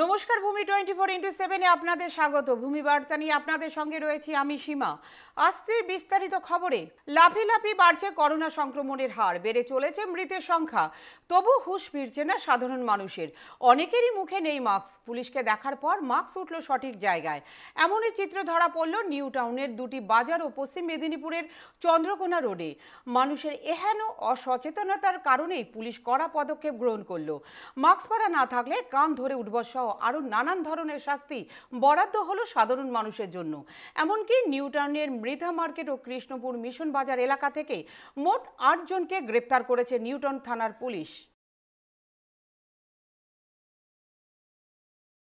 নমস্কার ভূমি twenty four into সেভেনে আপনাদের স্বাগত ভূমি বার্তা নিয়ে আপনাদের সঙ্গে রয়েছি আমি সীমা আজকে বিস্তারিত খবরে লাফি লাফি বাড়ছে করোনা সংক্রমণের হার বেড়ে চলেছে মৃতের সংখ্যা তবু হুশ ফিরছে না সাধারণ মানুষের অনেকেরই মুখে নেই মাস্ক পুলিশকে দেখার পর মাস্ক উঠল সঠিক জায়গায় এমনই চিত্র ধরা পড়ল নিউ টাউনের দুটি বাজার ও পশ্চিম মেদিনীপুরের চন্দ্রকোনা রোডে মানুষের এহেন অসচেতনতার কারণেই পুলিশ কড়া পদক্ষেপ গ্রহণ করল মাস্ক পরা না থাকলে কান ধরে উঠবস সহ আরও নানান ধরনের শাস্তি বরাদ্দ হলো সাধারণ মানুষের জন্য এমনকি নিউটাউনের মৃধা মার্কেট ও কৃষ্ণপুর মিশন বাজার এলাকা থেকে মোট আটজনকে গ্রেপ্তার করেছে নিউটন থানার পুলিশ